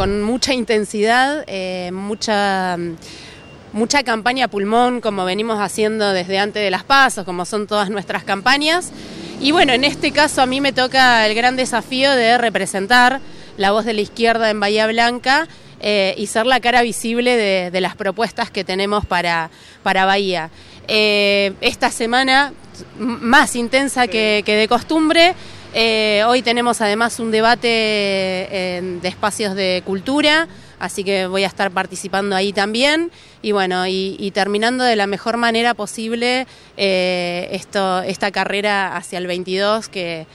con mucha intensidad, eh, mucha mucha campaña pulmón como venimos haciendo desde antes de las pasos, como son todas nuestras campañas. Y bueno, en este caso a mí me toca el gran desafío de representar la voz de la izquierda en Bahía Blanca eh, y ser la cara visible de, las propuestas que tenemos para, para Bahía. Eh, esta semana más intensa que de costumbre. Eh, hoy tenemos además un debate eh, de espacios de cultura, así que voy a estar participando ahí también y bueno, y, terminando de la mejor manera posible eh, esta carrera hacia el 22 que,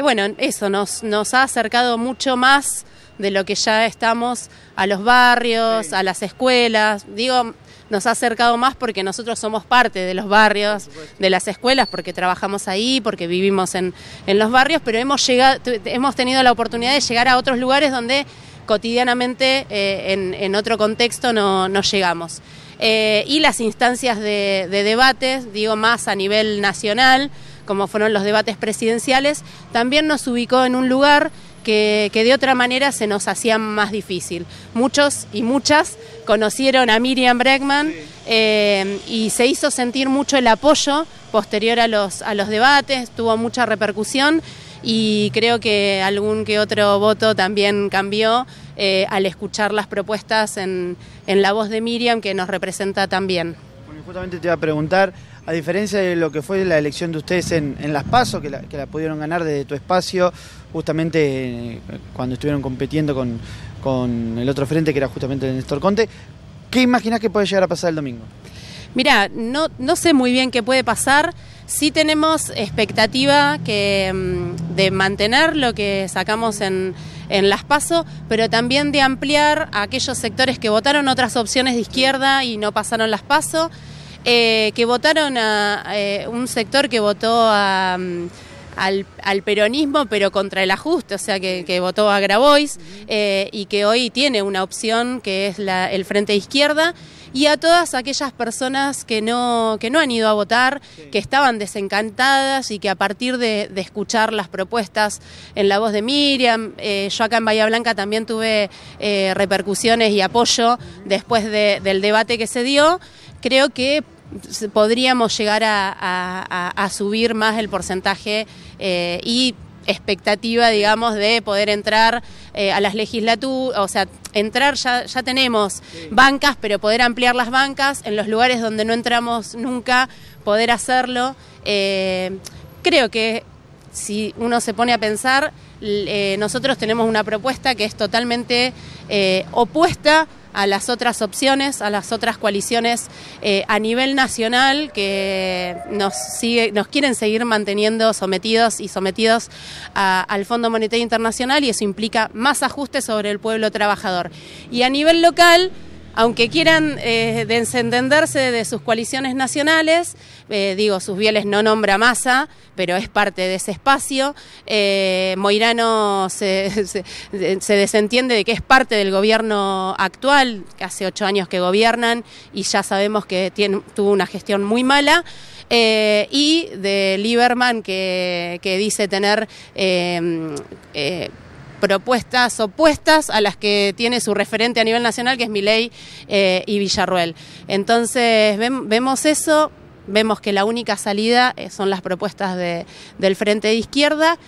bueno, eso nos, nos ha acercado mucho más de lo que ya estamos a los barrios, a las escuelas, digo, nos ha acercado más porque nosotros somos parte de los barrios, de las escuelas, porque trabajamos ahí, porque vivimos en, los barrios, pero hemos, llegado, hemos tenido la oportunidad de llegar a otros lugares donde cotidianamente eh, en, otro contexto no, llegamos. Eh, y las instancias de, de, debates, digo más a nivel nacional, como fueron los debates presidenciales, también nos ubicó en un lugar que, de otra manera se nos hacía más difícil. Muchos y muchas conocieron a Miriam Bregman eh, y se hizo sentir mucho el apoyo posterior a los, a los debates, tuvo mucha repercusión y creo que algún que otro voto también cambió eh, al escuchar las propuestas en, en la voz de Miriam que nos representa también. Justamente te iba a preguntar, a diferencia de lo que fue la elección de ustedes en, en Las Pasos, que la, que la, pudieron ganar desde tu espacio, justamente eh, cuando estuvieron compitiendo con, el otro frente, que era justamente el Néstor Conte, ¿qué imaginas que puede llegar a pasar el domingo? Mira, no, no sé muy bien qué puede pasar. Sí tenemos expectativa que, mm, de mantener lo que sacamos en, en las PASO, pero también de ampliar a aquellos sectores que votaron otras opciones de izquierda y no pasaron las PASO. Eh, que votaron a eh, un sector que votó mm, al, peronismo, pero contra el ajuste, o sea, que, votó a Grabois eh, y que hoy tiene una opción que es la, el Frente Izquierda y a todas aquellas personas que no, que no han ido a votar, que estaban desencantadas y que a partir de, escuchar las propuestas en la voz de Miriam, yo acá en Bahía Blanca también tuve repercusiones y apoyo después del debate que se dio, creo que podríamos llegar a, subir más el porcentaje eh, y expectativa, digamos, de poder entrar eh, a las legislaturas, o sea, entrar ya, ya tenemos bancas, pero poder ampliar las bancas en los lugares donde no entramos nunca, poder hacerlo. Eh, creo que si uno se pone a pensar, nosotros tenemos una propuesta que es totalmente opuesta a las otras opciones, a las otras coaliciones eh, a nivel nacional que nos, sigue, nos quieren seguir manteniendo sometidos y sometidos al Fondo Monetario Internacional y eso implica más ajustes sobre el pueblo trabajador. Y a nivel local, aunque quieran eh, desentenderse de sus coaliciones nacionales, eh, digo, sus bieles no nombra masa, pero es parte de ese espacio. Eh, Moirano se, desentiende de que es parte del gobierno actual, que hace ocho años que gobiernan y ya sabemos que tuvo una gestión muy mala. y de Lieberman, que dice tener propuestas opuestas a las que tiene su referente a nivel nacional, que es Miley eh, y Villarruel. Entonces, vemos eso, vemos que la única salida eh, son las propuestas del Frente de Izquierda,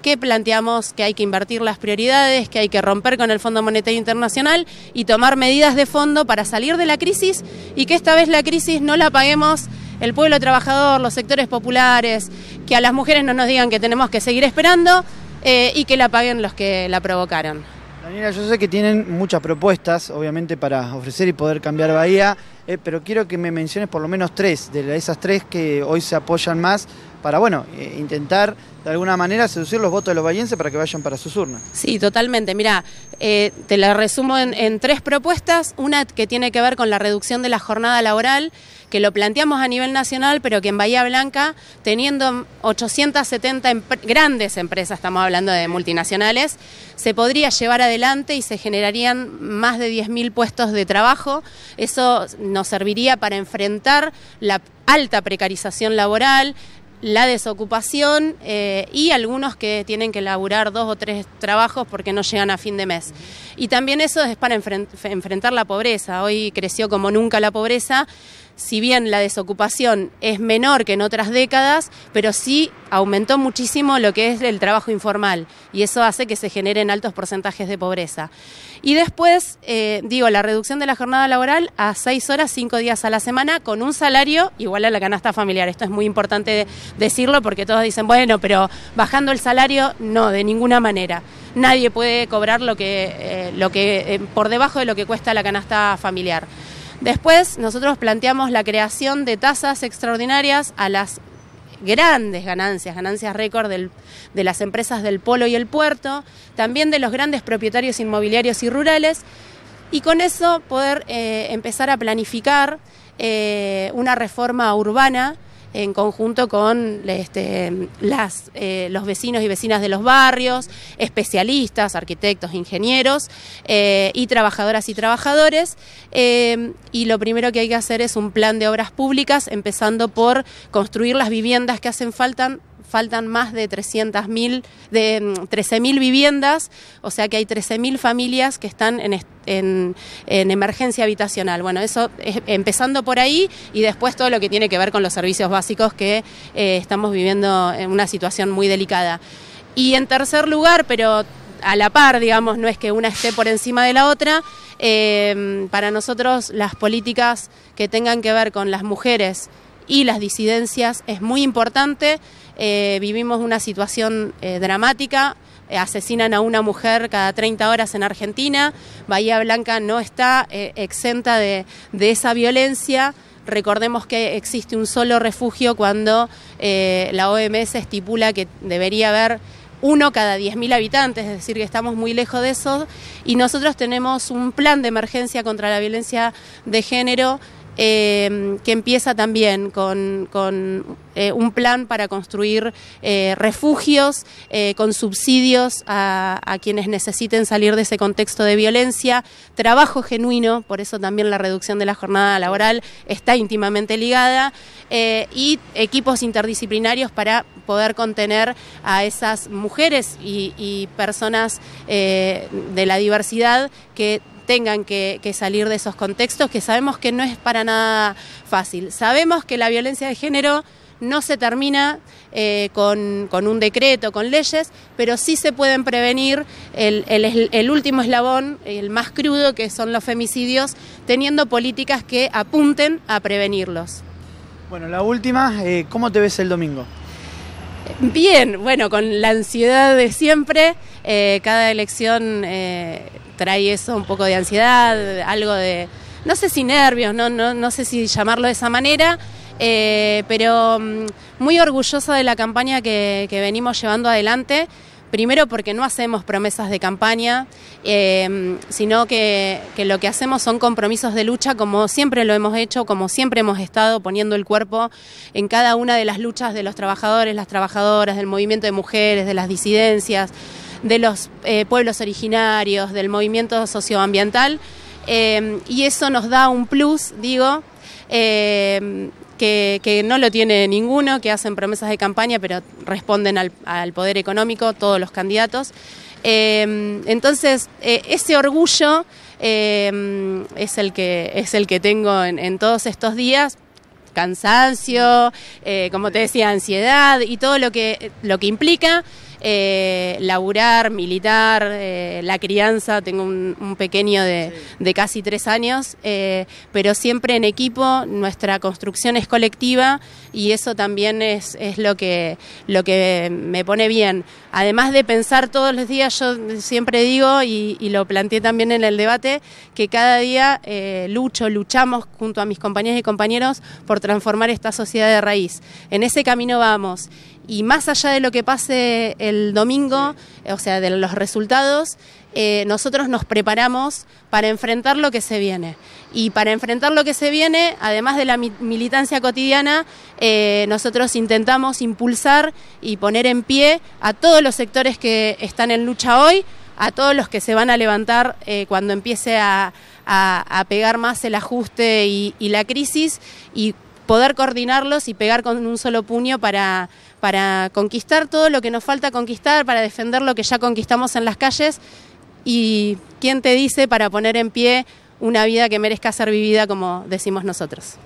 que planteamos que hay que invertir las prioridades, que hay que romper con el Fondo Monetario Internacional y tomar medidas de fondo para salir de la crisis y que esta vez la crisis no la paguemos el pueblo trabajador, los sectores populares, que a las mujeres no nos digan que tenemos que seguir esperando, eh, y que la paguen los que la provocaron. Daniela, yo sé que tienen muchas propuestas, obviamente, para ofrecer y poder cambiar Bahía, eh, pero quiero que me menciones por lo menos tres de esas tres que hoy se apoyan más para bueno, eh, intentar de alguna manera seducir los votos de los vallenses para que vayan para sus urnas. Sí, totalmente. Mira, eh, te la resumo en, tres propuestas. Una que tiene que ver con la reducción de la jornada laboral, que lo planteamos a nivel nacional, pero que en Bahía Blanca, teniendo 870 grandes empresas, estamos hablando de multinacionales, se podría llevar adelante y se generarían más de 10.000 puestos de trabajo. Eso nos serviría para enfrentar la alta precarización laboral, la desocupación eh, y algunos que tienen que laburar dos o tres trabajos porque no llegan a fin de mes. Y también eso es para enfrentar la pobreza. Hoy creció como nunca la pobreza si bien la desocupación es menor que en otras décadas, pero sí aumentó muchísimo lo que es el trabajo informal y eso hace que se generen altos porcentajes de pobreza. Y después, eh, digo, la reducción de la jornada laboral a seis horas, cinco días a la semana, con un salario igual a la canasta familiar. Esto es muy importante decirlo porque todos dicen, bueno, pero bajando el salario, no, de ninguna manera. Nadie puede cobrar lo que, eh, lo que eh, por debajo de lo que cuesta la canasta familiar. Después nosotros planteamos la creación de tasas extraordinarias a las grandes ganancias, ganancias récord de las empresas del polo y el puerto, también de los grandes propietarios inmobiliarios y rurales, y con eso poder eh, empezar a planificar eh, una reforma urbana en conjunto con este, las, eh, los vecinos y vecinas de los barrios, especialistas, arquitectos, ingenieros eh, y trabajadoras y trabajadores. Eh, y lo primero que hay que hacer es un plan de obras públicas, empezando por construir las viviendas que hacen falta faltan más de 300.000, de 13.000 mm, viviendas, o sea que hay 13.000 familias que están en, emergencia habitacional. Bueno, eso es, empezando por ahí y después todo lo que tiene que ver con los servicios básicos que eh, estamos viviendo en una situación muy delicada. Y en tercer lugar, pero a la par, digamos, no es que una esté por encima de la otra. Em, para nosotros las políticas que tengan que ver con las mujeres y las disidencias es muy importante. Eh, vivimos una situación eh, dramática, eh, asesinan a una mujer cada 30 horas en Argentina, Bahía Blanca no está exenta de, esa violencia. Recordemos que existe un solo refugio cuando la OMS estipula que debería haber uno cada 10.000 habitantes, es decir, que estamos muy lejos de eso. Y nosotros tenemos un plan de emergencia contra la violencia de género Em, que empieza también con, eh, un plan para construir eh, refugios eh, con subsidios a, quienes necesiten salir de ese contexto de violencia, trabajo genuino, por eso también la reducción de la jornada laboral está íntimamente ligada, y equipos interdisciplinarios para poder contener a esas mujeres y, y personas de la diversidad que tengan que, salir de esos contextos que sabemos que no es para nada fácil. Sabemos que la violencia de género no se termina eh, con, un decreto, con leyes, pero sí se pueden prevenir el, último eslabón, el más crudo, que son los femicidios, teniendo políticas que apunten a prevenirlos. Bueno, la última, eh, ¿cómo te ves el domingo? Bien, bueno, con la ansiedad de siempre, eh, cada elección trae eso, un poco de ansiedad, algo de, no sé si nervios, no, sé si llamarlo de esa manera, eh, pero mm, muy orgullosa de la campaña que, venimos llevando adelante. Primero porque no hacemos promesas de campaña, eh, sino que, que lo que hacemos son compromisos de lucha como siempre lo hemos hecho, como siempre hemos estado poniendo el cuerpo en cada una de las luchas de los trabajadores, las trabajadoras, del movimiento de mujeres, de las disidencias de los eh, pueblos originarios, del movimiento socioambiental, eh, y eso nos da un plus, digo, eh, que, no lo tiene ninguno, que hacen promesas de campaña, pero responden al, poder económico todos los candidatos. entonces, ese orgullo es, el que, es el que tengo en, todos estos días, cansancio, como te decía, ansiedad y todo lo que, lo que implica eh, laburar, militar, eh, la crianza, tengo un, pequeño de, casi tres años, eh, pero siempre en equipo, nuestra construcción es colectiva y eso también es, es lo, que, lo que me pone bien. Además de pensar todos los días, yo siempre digo, y, lo planteé también en el debate, que cada día eh, lucho, luchamos junto a mis compañeras y compañeros por transformar esta sociedad de raíz. En ese camino vamos y más allá de lo que pase el domingo, o sea, de los resultados, eh, nosotros nos preparamos para enfrentar lo que se viene. Y para enfrentar lo que se viene, además de la militancia cotidiana, eh, nosotros intentamos impulsar y poner en pie a todos los sectores que están en lucha hoy, a todos los que se van a levantar eh, cuando empiece a, pegar más el ajuste y, la crisis. Y poder coordinarlos y pegar con un solo puño para, para conquistar todo lo que nos falta conquistar, para defender lo que ya conquistamos en las calles y quién te dice para poner en pie una vida que merezca ser vivida como decimos nosotros.